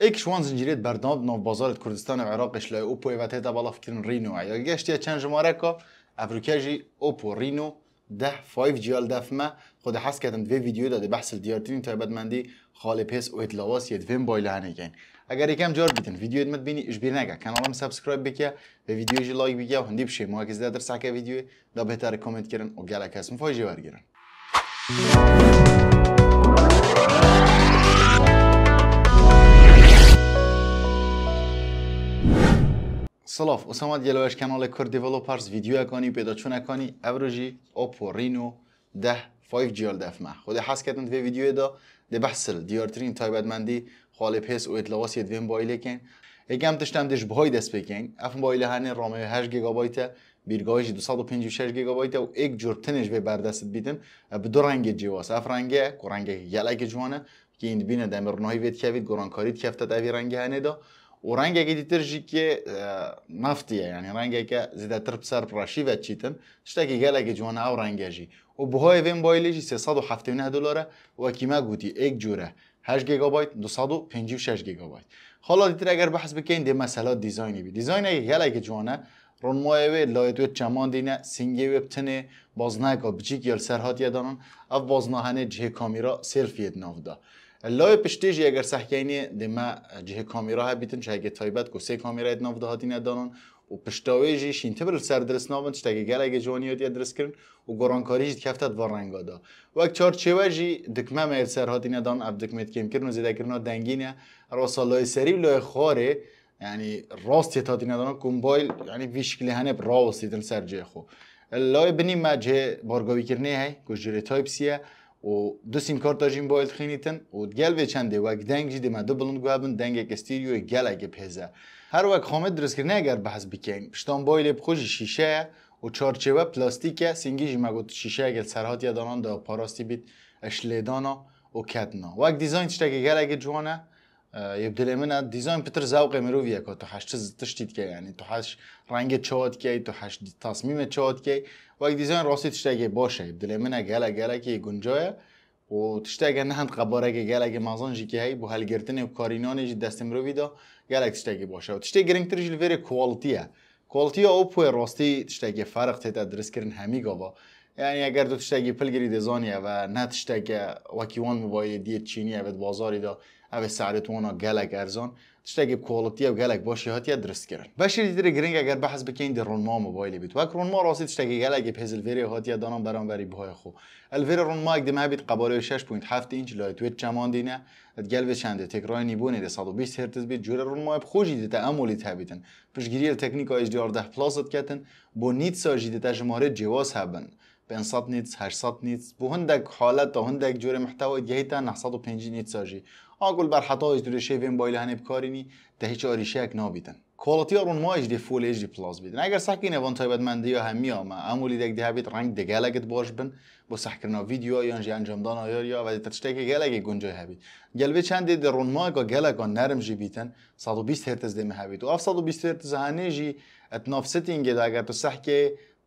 ایک شوان زنجیریت بردان نو بازار کردستان و عراقش لای اوپو و تیتا بالا فکرن رینو یا گشتی چند جماره که افریقا اوپو رینو ده فایف جیال دفمه خود حس کردم دو ویدیو داده بحث دیارتین تا مندی خالی پیس و اطلاواس یه وین بایل گین اگر یکم جار بیتن ویدیو مت بینی اش بیر نگه کانالم سبسکرایب بکیا و ویدیو جی لایک بکیا و هندی بشه ما که در سکه ویدیو دا بهتر کامنت کرن و گلک هست مفاجی ورگیرن سلام، یلوش гелоеш کانال کور Девелоперс ویدیو кани پیدا чуна кани аврожи Oppo رینو 10 5G ال دفمه خود حس کردن دوی ویدیو دا ده بحثل دیارترین تایبتمندی خاله پس و یه دویم بایله کن هم تشتم دش بهای دست بکن افن بایله هنه رامه 8 گیگابایت بیرگاهش 256 گیگابایت و یک جور تنش به بردست بیتن به دو رنگ جیواز اف رنگه که رنگ یلک جوانه که این بینه دمرناهی وید کوید گرانکاریت کفته دوی رنگ هنه دا ورەنگێکی ترژی کێ نفتیە ینی ڕەنگێکە زیدەتر پرشی و چیتن شتێکی گەلێکی جوان او ڕەنگێژی و وین بێن بۆی لێژی و دلارە وەکیما گوتی ئەک جوره 8 گیگابایت 256 گیگابایت حالا دیتر ئەگەر بەحس بکەین دێ مەسەلا دیزاینی بی دیزاینێکی گەلێکی جوانە ڕۆنمایەوێ لایەتێت چەمان دینە سنگێوێ بتنێ بازنایکە بچیک یل سەرهاتیە او ئەف بازناهانێ جێ کامیرا سلفیت ناودا. لای پشتیج اگر صحکینی دما جه کامیرا ها بیتن چه اگه تایبت کو سه کامیرا ادنا و هاتی و پشتاوی جی شین تبر سر درس نامن چه گل اگه جوانی هاتی درس کرن و گرانکاری کاریش کفتت و رنگا دا وقت چار چه دکمه میل سر هاتی ندان اب دکمه کم کرن و زیده کرنا دنگینه لای سری لای خاره یعنی راست تاتی ندانن بایل یعنی ویشکلی هنب راستیدن سر جه خو لای بنی مجه بارگاوی کرنه های کجوری تایپ و دو سیم کارت داشتیم باید خینیتن و گل به چنده و دنگ جیده ما دو بلند دنگ استیریو گل اگه پیزه هر وقت خامد درست کرنه اگر بحث بکن پشتان بایل بخوش شیشه و چارچوه پلاستیک سینگی جی مگو شیشه اگر سرحات یادانان دا پاراستی بیت اشلیدانا و کتنا وقت دیزاین چتاگه گل اگه جوانه یبدو دیزاین پتر زاو بتر زوقی تو حش تشتید که یعنی تو هشت رنگ چوت کی تو هشت تصمیم چوت کی و دیزاین راسی تشتاقی باشه یبدو من گلا گلا کی گنجایه و نه نهند قباره که گلا کی مازان جی که هی بو هل گرتنی و کارینان جی دست مروفی دا گلا باشه و تشتاقی گرنگتر جی لفیر کوالتیه کوالتیه او پوی راستی تشتگی فرق تیت درس کرن همی گاوا یعنی اگر تو تشتگی پلگری دزانیه و نه تشتگی وکیوان موبایل دیت چینیه و بازاری دا اوه سعرتون گلک ارزان تشتێک کۆڵەتی و گەلێک بۆشی هاتیە دروست کرد بەشی دیرە گرنگ ئەگەر بەحز بکەین دی ڕونما مۆبایلی بیت وەک ڕونما ڕاستی تشتێکی گەلێکی پێزلڤێری هاتیە دانان بەرامبەری بۆە خۆ ئەلڤێر ڕونماک دمابیت قبارەوە 6.7 ئینچ لای توێت چاماندینە گەلێ چنده تێکڕایانی بۆنی لە 120 هرتز بیت جورە ڕونمای خۆشی دیتە ئەمۆلی تابیتن پشگیریە تەکنیکا HDR 10 ات کەتن بۆ نیت ساژی دیتە ژمارە جیاز هەبن. 500 نیت 800 بو وهندك حالت هندك جور محتوى جهيتا نحصدو بينجي نيتس اجي اقول بر از دور شيفين بايل هني هیچ تهیچ آریشک نابیدن کوالیتی آرون ما دی فول دی پلاس بیدن اگر صح کین تایبت من دیا همیا ما امولی دک ده بیت رنگ ده لگت باش بن با سحکرنا ویدیو یا انجی انجام دان آیار یا و تشتک گلگی گنجای هبید گلوی چند دی رون ما گا گلگا نرم جی بیتن 120 هرتز دمه هبید و اف 120 هرتز هنی جی اتناف ستینگی ده اگر تو صح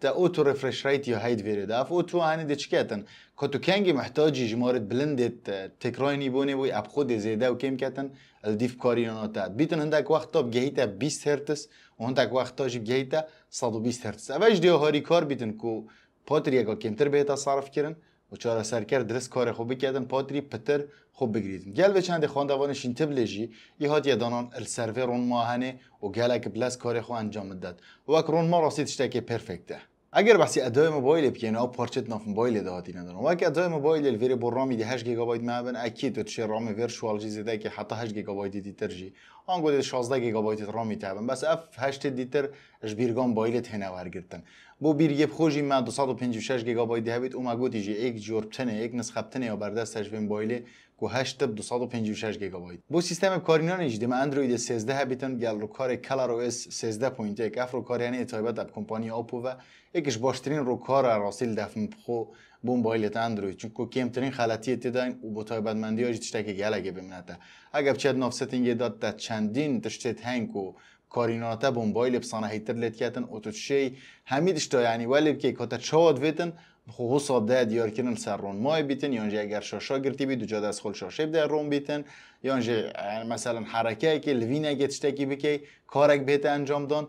تا اوتو ريفرش ريت يو هايد فيري داف اوتو هاني دي تشكاتن كنتو كانجي محتاجي جمارت بلندت تكراني بوني وي اب خود زيدا وكيم كاتن الديف كاريونو تات بيتن هندك وقت طب جهيتا 20 هرتز وهندك وقت تاجب جهيتا 120 هرتز افاج ديو هاري كار بيتن كو باتريا كو كيمتر بهتا صرف كيرن و چاره کرد درست کار خوب بکردن پادری پتر خوب بگریدن گل به چند خاندوان شینتب لژی ای هات یدانان السروی رون ماهنه و گلک بلس کار خود انجام داد وک رون ما شده که پرفکته اگر بحثی ادای موبایل بکنه او پارچت ناف موبایل هاتی ندارم وقتی ادای موبایل الویر برنامه دی 8 گیگابایت معبن اکید تو رام ویر شوالجی ده که حتی 8 گیگابایت دی ترجی آن گوده 16 گیگابایت رام تابن بس اف 8 دیتر اش بیرگان بایلت هنه ورگرتن بو بیر یب خوشی 256 گیگابایت هبید اوما جی ایک جوربتنه ایک نسخبتنه یا بردست اش بین بایل گو 8 256 گیگابایت بو سیستم کارینان ما اندروید 13 بیتن گل رو کار کلر او اس پوینت اف رو کار یعنی اتایبت کمپانی آپو و ایکش باشترین رو کار راسیل دفن خو چون که bu mobiliyati که گل اگه халатиятеда اگر тиштаки галаге бимината داد новсетинге چندین чандин тиштет و کاریناتا بایل بسانه هیتر لید کتن تو چشی همی دشتا یعنی ولی که کتا چاد ویتن خو خو صاب ده دیار کنن سر رون مای بیتن یانجه اگر شاشا گرتی بی دوجا از خل شاشه در رون بیتن یانجه مثلا حرکه که لوینه که بکی کارک بیت انجام دان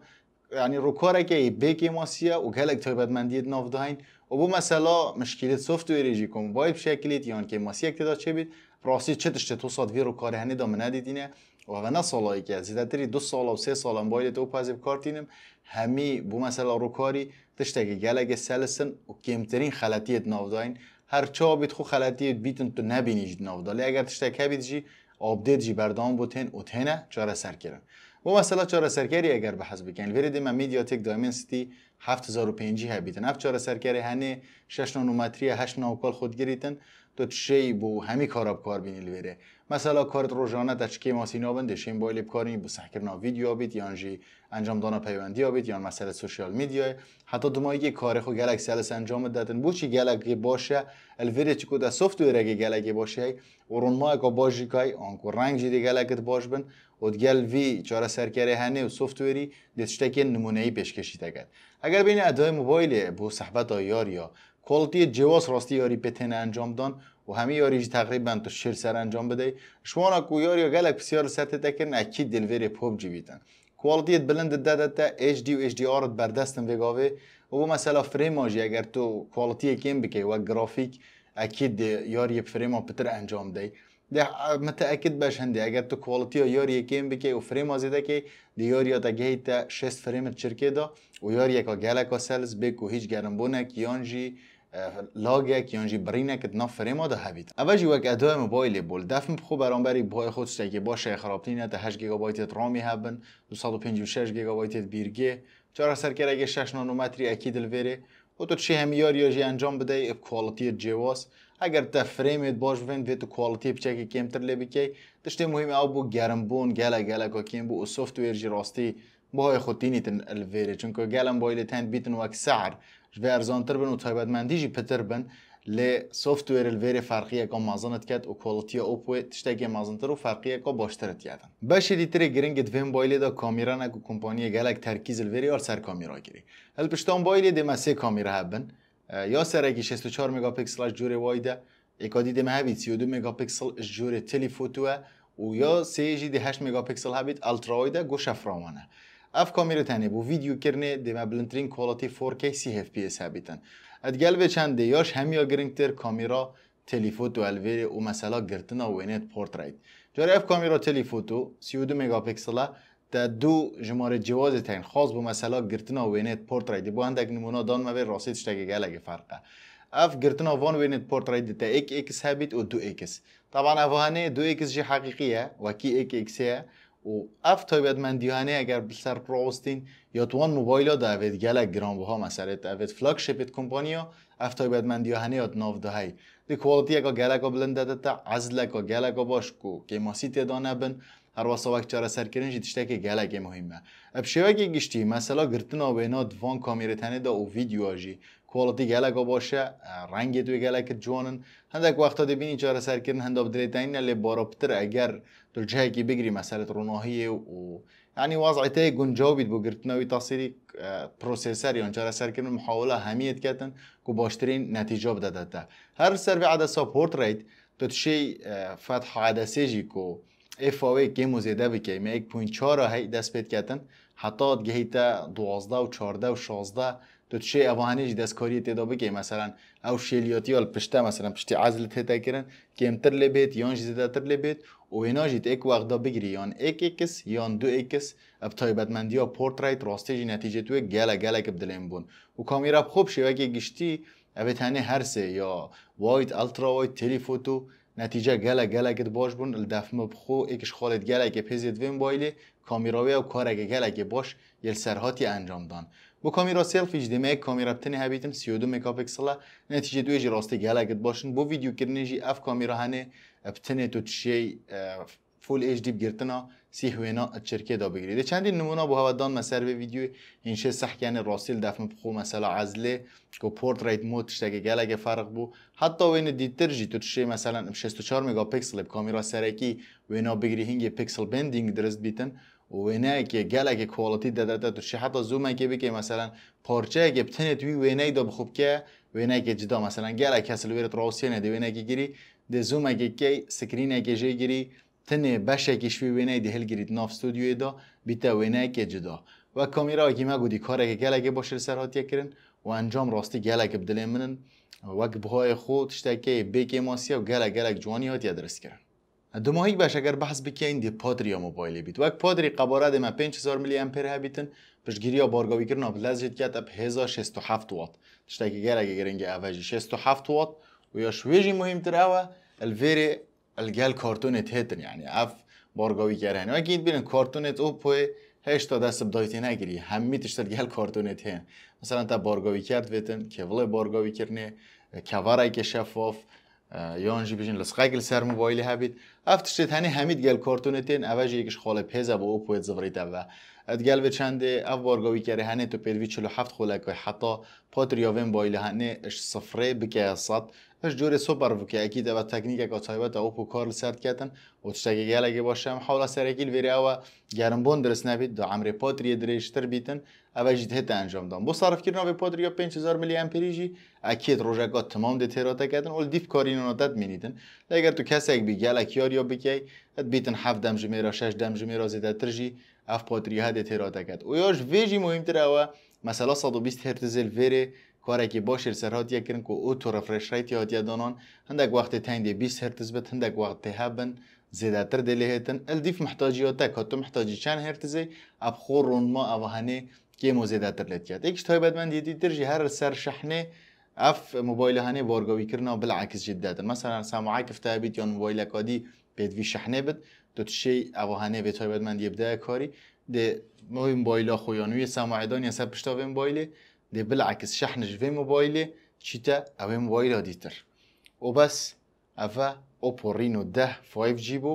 یعنی رو کارک ای بکی ماسیه و گلک تای بدمندیت ناف و مثلا مشکلات جی کوم وایب شکلیت یان یعنی که ماسی اکتدا چه بید راستی چتش تو صد ویرو کاره هنی دامن ندیدینه و نه سالایی که زیادتری دو سال و سه سال باید تو پازیب کارتینم همی بو مسئله رو کاری که گلگ سلسن و کمترین خلطیت نافداین هر چا بیت خو خلطیت بیتن تو نبینیج ناودالی اگر که بیت جی آپدیت جی بردام بوتن اوتنه چاره سر کرن و مثلا چهار سرکاری اگر به حسب کن برید ما میدیاتک دایمنسیتی 7050 بیتن اف چهار سرکاری هنه 6 نانومتری 8 ناوکال خود گریتن تو شی بو همی کار بینیل بره مثلا کارت روزانه تا چکی ماسینا بنده شیم بایل کاری بو نا ویدیو بیت یا جی انجام دانا پیوندی بیت یا مسئله سوشیال میدیای حتی دو مایی کار خو گلکسی انجام دادن بو چی گلکی باشه الویره چی کو دا سوفت گلکی باشه اورون ما اکا باشی که آنکو رنگ جیدی گلکت باش بن و وی چاره سرکره هنه و سوفتوری نمونه ای پیشکشی تکد اگر بین ادای موبایل بو صحبت آیار یا کالتی جواز راستی یاری پتن انجام دان و همه یاری تقریبا تو شیر سر انجام بده شما را کو یاری یا گلک بسیار سطح تکرن اکی دلویر پوب جیویتن کوالتیت بلند داده تا HD و HDR بردستن وگاوه و با مثلا فریم آجی اگر تو کوالتی کم بکی و گرافیک اکید یاری فریم ها پتر انجام دهی. متأكد باش هندي اگر تو كواليتي یاری کیم بکی، و فریم که کی دی تا 6 فریم تشرکی دا و یاری و جالاکا بکو هیچ و هیج جرمبونک لاگ لاگک یانجی برینک دنا فرما ده هبید اول جی وک ادای موبایل بول دفم خو برانبری بای خود که باشه خرابتی نه 8 گیگابایت رامی هبن 256 گیگابایت بیرگه چرا سر کرگه 6 نانومتری اکید الوره و تو چی همیار یا جی انجام بده کوالیتی جواس اگر تا فریمیت باش بفند تو کوالیتی بچکی کمتر لبی بکی دشته مهم او بو گرم بون گلا گلا که کم بو سوفتویر جی راستی بهای خود ال تن الویره چون که گلم بایل تند بیتن وک سعر جوی ارزانتر بن و تایبتمندی مندیجی پتر بن سوفتوير الفيري فرقية فارقیەکە مازانت كات و کۆڵەتیە ئۆپێ تشتێکی مازنتر و يادن باش دي تري گرنگ كاميرا بۆیلێدا کامیرانە و کمپانیە گەلک ترکیز لڤێری ئەو سر کامیراگیری هەل پشتان بۆیلێ دێمە مسی هبن يا یا اكي 64 مگاپیکسلاش جوورێ وایده، دي دێمە هەبی 32 مگاپیکسل جوورێ تەلیفۆتووە و یا جي دي 8 مگاپیکسل هەبیت ئەلتراویدا گۆشە اف کامیرو تنه بو ویدیو کرنه دیمه بلندترین کوالاتی 4K CFPS هەبیتن. اد گل چند دیاش همیا گرنگتر کامیرا تلیفوتو الویر و مثلا گرتنا وینت پورتریت جاری اف کامیرا تلیفوتو 32 مگاپیکسل تا دو جماره جواز تین خاص بو مثلا گرتنا وینت پورتریت بو اندک نمونه دان ما راسیت شتگی فرقه اف گرتنا وان وینت پورتریت تا ایک اکس هبیت و دو ایکس طبعا افهانه دو ایکس جی حقیقیه و کی ایک اکسیه و اف تایبت من دیانه اگر بسر راستین یا توان موبایل ها دوید گلک گرام بها مسئله دوید فلاک شپید کمپانی ها اف من دیانه یاد ناف ده دی کوالتی اگا گلک ها بلنده ده تا از لک ها گلک باش کو که ما سی بن هر واسه وقت چاره سر کرن جیتشته که گلک مهمه اب شوه که گشتی مثلا گرتن ها وان دوان کامیرتنه دا او ویدیو آجی کوالیتی گلک باشه رنگی توی گلک جوانن هندک وقتا بینی چاره سر کردن هنده بدلیت این لی پتر اگر در جهه که بگری مسئله روناهیه و يعني وضع تاي جنجاوبي بوغرتناوي تاثیری پروسیسر یا چاره سر کردن محاولة همية كاتن كو باشترين نتيجة بدأ ده هر سر في پورت رایت تو تشی فتح عدد جی که اف او اي كيمو زيدا بكي ما 1.4 دست پید كاتن حتی دوازده و چارده و شازده تو چه اوانه دستکاری دوبه بگی مثلا او شیلیاتی یا پشته مثلا پشتی عزل تدا کردن کمتر لبیت یا تر لبیت و اینا جیت یک وخت دا بگیری یا یک ایکس یا دو ایکس اب تایبتمندی یا پورتریت راستې جی نتیجه توی گله گله کې بدلیم بون و کامیرا خوب شیوه کې گشتی اوی تنه هر سه یا وایت الترا وایت تلیفوتو نتیجه گله گله که باش بون الدفمه بخو اکش خالد گله که پیزید وین بایلی کامیراوی و کارک گله که باش یل سرهاتی انجام دان Bu kamera selfie demek kamera tini habitin 32 megapiksela راسته duya rastı gelagit başın. Bu video kirine jî ev kamera hane btini tu tşey فول ایچ دی گرتنا سی هوینا چرکه دا بگیرید چندین نمونا بو دان مثلا به ویدیو اینشه صح یعنی راسیل دفن خو مثلا عزله که پورتریت مود تشتگه اگه فرق بو حتی وین دیتر جی تو تشه مثلا 64 مگاپیکسل کامیرا سرکی وینا بگیری هنگی پکسل بندینگ درست بیتن و داده تو کۆڵەتی حتی و که زوومێکی مثلا پارچه پارچەیەکی بتنێت وی وێنەی دا بخوبکە خب که جدا مەسەرەن گەلە کەسل وێرت ڕاوسێنە دە که گیری دە زوومەکەکەی سکرینێکی تنه تنێ ناف شوی وێنەی دا و بیتە که جدا و که گله که سر سرعتی کردن و راستی راستی گەلێکی بدلێ منن وەک بهای خود که بێکی ماسیە و گله گله جوانی درست درستکردن دماهی باش اگر بحث این دی پادری یا موبایلی بیت وقت پادری قبارت ما 5000 میلی آمپر هبیتن پس گیری یا بارگاهی کردن اول لازم دیگه تا 1067 وات شد که گر اگر وات و یا شویجی مهمتر اوه الفیره الجال کارتونه تهتن یعنی اف بارگاهی کردن و اگرید بین کارتونه او پوی هشت تا ده سب نگیری هم می گل مثلا تا بارگاهی کرد بیتن که ولی بارگاهی کردن که شفاف یان جی بیشین لس خیلی سر موبایلی هبید افتش تا هنی همید گل کارتونه تین اوج یکش خاله پیزا با او پوید زوری دو اد گل به چنده او وارگاوی کره هنی تو پیدوی چلو هفت خوله که حتا پاتر یاوین بایلی هنی اش صفره بکیه اصد اش جوری سوپر بکیه اکی دو تکنیک اکا تایبه تا او پو کارل سرد کتن او تشتاک گل اگه باشم حالا سرکیل ویری او گرم بون درست نبید دو عمر پاتر یه درشتر بیتن اوجید هت انجام دام با صرف کردن به پادر 5000 میلی امپریجی اکید روژگا تمام ده تیرا اول دیف کارین اونا داد مینیدن اگر تو کسی اک بیگل اکیار یا بگی ات بیتن هفت دم جمعه 6 دم جمعه را زیده ترجی اف پادر یا ده تیرا تکد او یاش ویجی مهم تر اوه مثلا 120 هرتز الویره کار که باشه سرات کردن که او تو رفرش رایت یاد یادانان هندک وقت تنده 20 هرتز بد هندک وقت تهبن زیده تر دلیهتن ال دیف محتاجی تک محتاجی چند هرتزه اب خورون ما اوهنه تر зиёдатар летят як китоби бад من дидитир жи هر سر شحنه اف موبایل هنه بارگاوی کرنا بالعکس دادن مثلا سامعک بید یا موبایل کادی بد وی شحنه بد دو تشی او هنه به تایبد من ده کاری ده موبایل خویانوی سامعدان یا سب پشتا موبایل ده بالعکس شحنش وی موبایل چیتا او موبایل دیتر و بس افا اوپو رینو ده 5 جی بو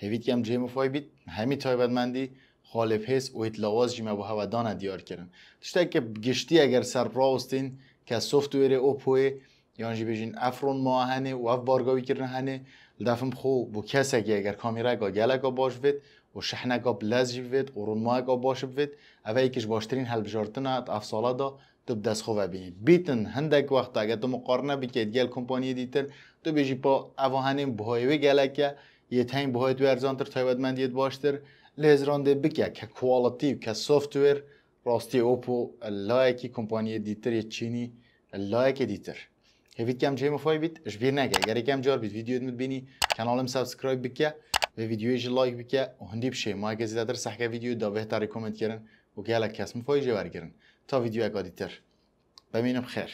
هیوید کم جیم 5 بید همی من دی. خالپیس و ایتلاواز به با دانه دیار کردن تشتا که گشتی اگر سر راستین که سوفتویر او پوی یانجی بجین افرون ماه هنه و اف بارگاوی کرن هنه لدفم خو بو کسی که اگر کامیرا گا گلگا باش بید و شحنه گا بلز بید و ماه گا باش بید او یکیش باشترین حل بجارتن اف افسالا دا تو دست خوبه بینید بیتن هندک وقت اگر تو مقارنه بکید گل کمپانی دیتر تو بجی پا اوهانین بهایوی گلکه من دید باشتر təvədməndiyyət başdır. Lezrande که که که که ویر راستی اوپو لایکی کمپانی دیتر یه چینی لایک دیتر هفید کم جای بید اش بیر نگه اگر کم جار بید ویدیو دمت بینی کانالم سابسکرایب بکه و ویدیو لایک بکه و هندی بشه ما اگه در ویدیو دا بهتر کامنت کرن و که کس مفای جوار تا ویدیو اگه دیتر بمینم خیر